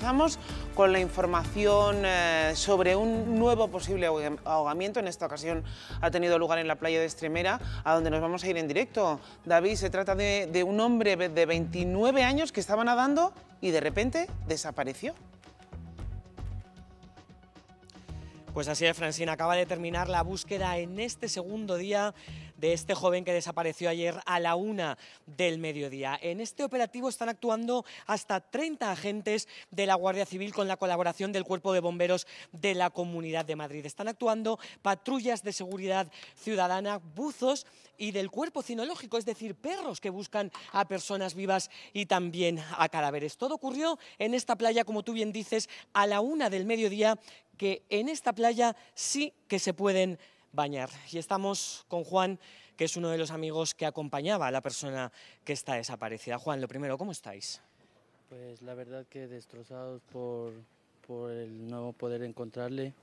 Empezamos con la información eh, sobre un nuevo posible ahogamiento. En esta ocasión ha tenido lugar en la playa de Estremera, a donde nos vamos a ir en directo. David, se trata de un hombre de 29 años que estaba nadando y de repente desapareció. Pues así es, Francina, acaba de terminar la búsqueda en este segundo día de este joven que desapareció ayer a la una del mediodía. En este operativo están actuando hasta 30 agentes de la Guardia Civil con la colaboración del Cuerpo de Bomberos de la Comunidad de Madrid. Están actuando patrullas de seguridad ciudadana, buzos y del cuerpo cinológico, es decir, perros que buscan a personas vivas y también a cadáveres. Todo ocurrió en esta playa, como tú bien dices, a la una del mediodía que en esta playa sí que se pueden bañar. Y estamos con Juan, que es uno de los amigos que acompañaba a la persona que está desaparecida. Juan, lo primero, ¿cómo estáis? Pues la verdad que destrozados por, por el no poder encontrarle.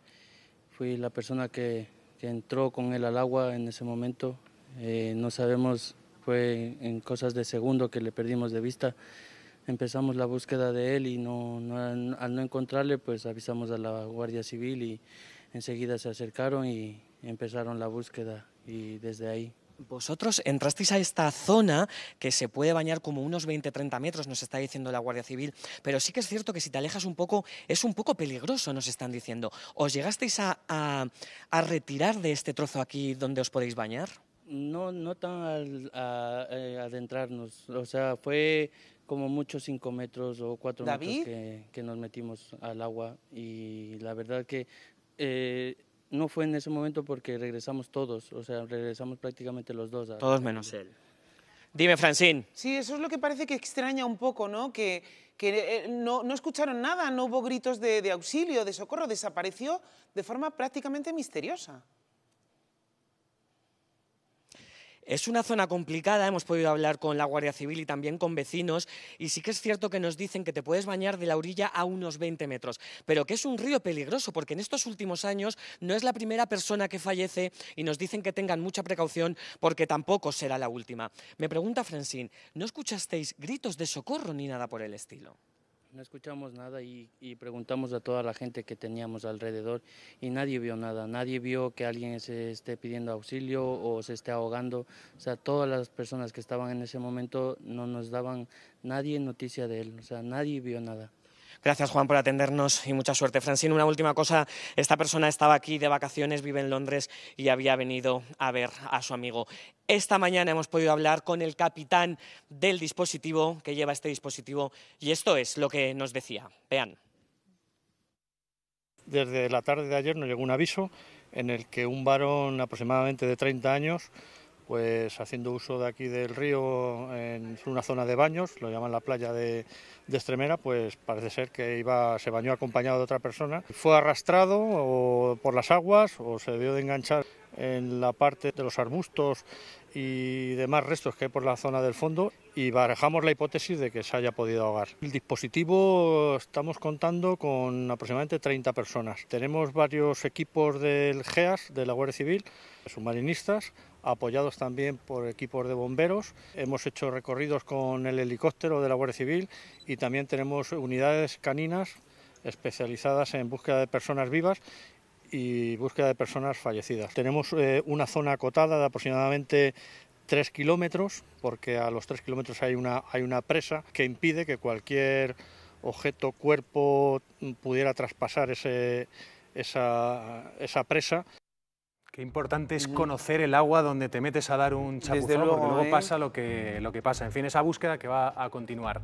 Fui la persona que, entró con él al agua en ese momento. Eh, no sabemos, fue en cosas de segundo que le perdimos de vista empezamos la búsqueda de él y no, al no encontrarle, pues avisamos a la Guardia Civil y enseguida se acercaron y empezaron la búsqueda y desde ahí. Vosotros entrasteis a esta zona que se puede bañar como unos 20-30 metros, nos está diciendo la Guardia Civil, pero sí que es cierto que si te alejas un poco es un poco peligroso, nos están diciendo. ¿Os llegasteis a, a, a retirar de este trozo aquí donde os podéis bañar? No, no tan a, eh, adentrarnos, o sea, fue como muchos 5 metros o 4 metros que, que, nos metimos al agua y la verdad que eh, no fue en ese momento porque regresamos todos, o sea, regresamos prácticamente los dos. A, todos menos él. Dime, Francine. Sí, eso es lo que parece que extraña un poco, ¿no? Que, que eh, no, no, escucharon nada, no hubo gritos de, de auxilio, de socorro, desapareció de forma prácticamente misteriosa. Es una zona complicada, hemos podido hablar con la Guardia Civil y también con vecinos, y sí que es cierto que nos dicen que te puedes bañar de la orilla a unos 20 metros, pero que es un río peligroso, porque en estos últimos años no es la primera persona que fallece y nos dicen que tengan mucha precaución porque tampoco será la última. Me pregunta Francine, ¿no escuchasteis gritos de socorro ni nada por el estilo? No escuchamos nada y, y, preguntamos a toda la gente que teníamos alrededor y nadie vio nada, nadie vio que alguien se esté pidiendo auxilio o se esté ahogando. O sea, todas las personas que estaban en ese momento no nos daban nadie noticia de él, o sea, nadie vio nada. Gracias, Juan, por atendernos y mucha suerte. Francine, una última cosa. Esta persona estaba aquí de vacaciones, vive en Londres y había venido a ver a su amigo. Esta mañana hemos podido hablar con el capitán del dispositivo que lleva este dispositivo y esto es lo que nos decía. Vean. Desde la tarde de ayer nos llegó un aviso en el que un varón aproximadamente de 30 años pues haciendo uso de aquí del río en una zona de baños, lo llaman la playa de, Estremera, pues parece ser que iba, se bañó acompañado de otra persona. Fue arrastrado por las aguas o se dio de enganchar en la parte de los arbustos y demás restos que hay por la zona del fondo y barajamos la hipótesis de que se haya podido ahogar. El dispositivo estamos contando con aproximadamente 30 personas. Tenemos varios equipos del GEAS, de la Guardia Civil, submarinistas, apoyados también por equipos de bomberos. Hemos hecho recorridos con el helicóptero de la Guardia Civil y también tenemos unidades caninas especializadas en búsqueda de personas vivas y búsqueda de personas fallecidas. Tenemos eh, una zona acotada de aproximadamente 3 kilómetros, porque a los 3 kilómetros hay una, hay una presa que impide que cualquier objeto, cuerpo mm, pudiera traspasar ese, esa, presa. Qué importante es conocer el agua donde te metes a dar un chapuzón, luego, porque luego ¿eh? pasa lo que, lo que pasa. En fin, esa búsqueda que va a continuar.